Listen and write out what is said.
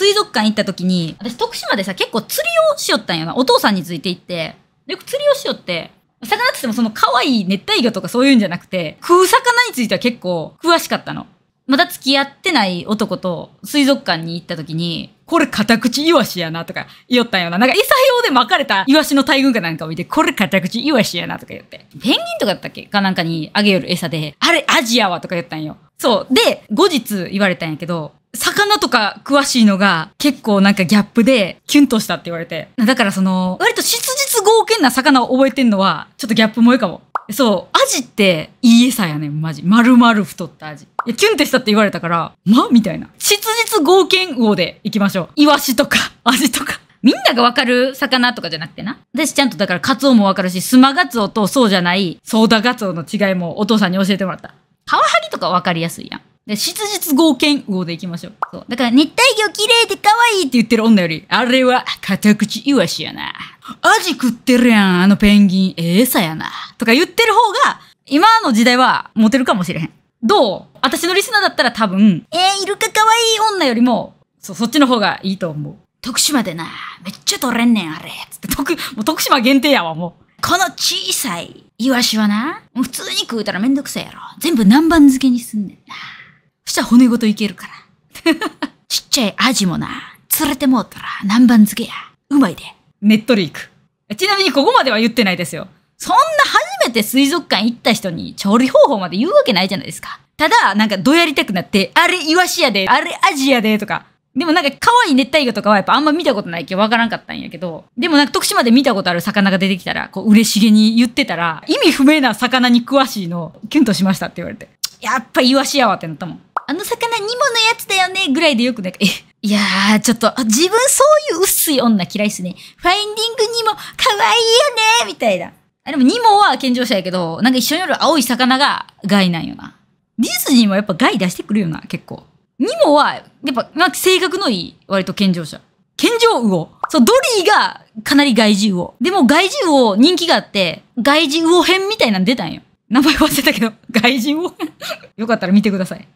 水族館行った時に、私徳島でさ、結構釣りをしよったんやな。お父さんについて行って。よく釣りをしよって、魚って言ってもその可愛い熱帯魚とかそういうんじゃなくて、食う魚については結構詳しかったの。まだ付き合ってない男と水族館に行った時に、これ片口イワシやなとか言おったんよな。なんか餌用で巻かれたイワシの大群かなんかを見て、これ片口イワシやなとか言って。ペンギンとかだったっけかなんかにあげよる餌で、あれアジアはとか言ったんよ。そう。で、後日言われたんやけど、魚とか詳しいのが結構なんかギャップでキュンとしたって言われて。だからその、割と質実剛健な魚を覚えてんのはちょっとギャップ萌えかも。そう、アジっていい餌やねん、マジ。丸々太ったアジ。いや、キュンってしたって言われたから、まみたいな。質実剛健魚で行きましょう。イワシとか、アジとか。みんながわかる魚とかじゃなくてな。私ちゃんとだからカツオもわかるし、スマガツオとそうじゃない、ソーダガツオの違いもお父さんに教えてもらった。カワハギとかわかりやすいやん。で、質実合憲語でいきましょう。そう。だから、熱帯魚綺麗で可愛いって言ってる女より、あれは、片口イワシやな。アジ食ってるやん、あのペンギン。ええさやな。とか言ってる方が、今の時代は、モテるかもしれへん。どう私のリスナーだったら多分、えー、イルカ可愛い女よりも、そう、そっちの方がいいと思う。徳島でな、めっちゃ取れんねん、あれ。つって、徳、もう徳島限定やわ、もう。この小さいイワシはな、もう普通に食うたらめんどくさいやろ。全部南蛮漬けにすんねんな。したら骨ごといけるから。ちっちゃいアジもな、釣れてもうたら南蛮漬けや。うまいで。ねっとり行く。ちなみにここまでは言ってないですよ。そんな初めて水族館行った人に調理方法まで言うわけないじゃないですか。ただ、なんかどうやりたくなって、あれイワシやで、あれアジやで、とか。でもなんか可愛い熱帯魚とかはやっぱあんま見たことないけどわからんかったんやけど、でもなんか徳島で見たことある魚が出てきたら、こう嬉しげに言ってたら、意味不明な魚に詳しいの、キュンとしましたって言われて。やっぱイワシやわってなったもん。あの魚ニモのやつだよねぐらいでよくなんか、え、いやー、ちょっと、自分そういう薄い女嫌いっすね。ファインディングにも可愛いよねみたいな。あ、でもニモは健常者やけど、なんか一緒にある青い魚が害なんよな。ディズニーもやっぱ害出してくるよな、結構。ニモは、やっぱ、なんか性格のいい、割と健常者。健常魚。そう、ドリーがかなり害獣魚。でも害獣魚人気があって、害獣魚編みたいなの出たんよ。名前忘れたけど、外人をよかったら見てください。